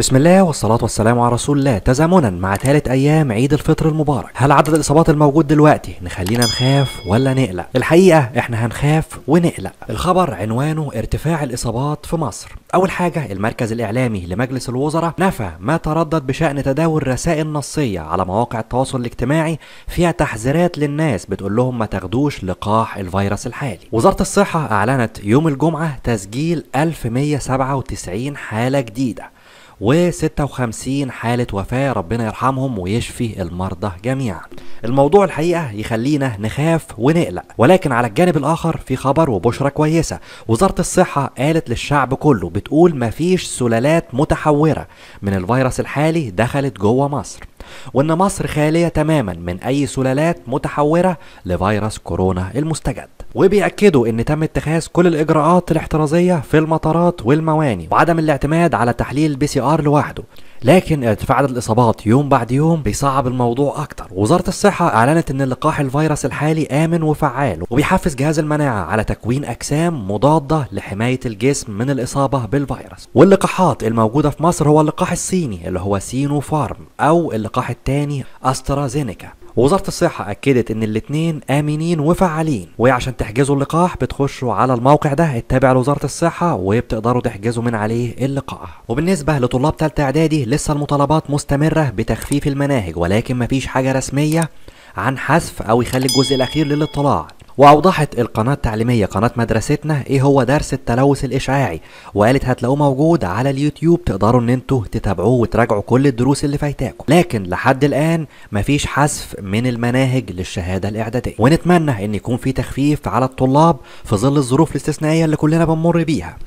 بسم الله والصلاة والسلام على رسول الله تزامنا مع ثالث أيام عيد الفطر المبارك هل عدد الإصابات الموجود دلوقتي نخلينا نخاف ولا نقلق الحقيقة إحنا هنخاف ونقلق الخبر عنوانه ارتفاع الإصابات في مصر أول حاجة المركز الإعلامي لمجلس الوزراء نفى ما تردد بشأن تداول رسائل نصية على مواقع التواصل الاجتماعي فيها تحذيرات للناس بتقول لهم ما تاخدوش لقاح الفيروس الحالي وزارة الصحة أعلنت يوم الجمعة تسجيل 1197 حالة جديدة و56 حالة وفاة ربنا يرحمهم ويشفي المرضى جميعا الموضوع الحقيقة يخلينا نخاف ونقلق ولكن على الجانب الآخر في خبر وبشرة كويسة وزارة الصحة قالت للشعب كله بتقول مفيش سلالات متحورة من الفيروس الحالي دخلت جوه مصر وإن مصر خالية تماما من أي سلالات متحورة لفيروس كورونا المستجد وبيأكدوا إن تم اتخاذ كل الإجراءات الاحترازية في المطارات والمواني وعدم الاعتماد على تحليل بي سي آر لوحده لكن ارتفاع عدد الاصابات يوم بعد يوم بيصعب الموضوع اكتر وزاره الصحه اعلنت ان لقاح الفيروس الحالي امن وفعال وبيحفز جهاز المناعه على تكوين اجسام مضاده لحمايه الجسم من الاصابه بالفيروس واللقاحات الموجوده في مصر هو اللقاح الصيني اللي هو سينو فارم او اللقاح الثاني استرازينيكا وزارة الصحة أكدت إن الاتنين آمنين وفعالين وعشان تحجزوا اللقاح بتخشوا على الموقع ده التابع لوزارة الصحة وبتقدروا تحجزوا من عليه اللقاح وبالنسبة لطلاب تالتة إعدادي لسه المطالبات مستمرة بتخفيف المناهج ولكن مفيش حاجة رسمية عن حذف أو يخلي الجزء الأخير للاطلاع وأوضحت القناة التعليمية قناة مدرستنا إيه هو درس التلوث الإشعاعي وقالت هتلاقوه موجود على اليوتيوب تقدروا إن أنتوا تتابعوه وتراجعوا كل الدروس اللي فايتاكم لكن لحد الآن مفيش حذف من المناهج للشهادة الإعدادية ونتمنى إن يكون في تخفيف على الطلاب في ظل الظروف الاستثنائية اللي كلنا بنمر بيها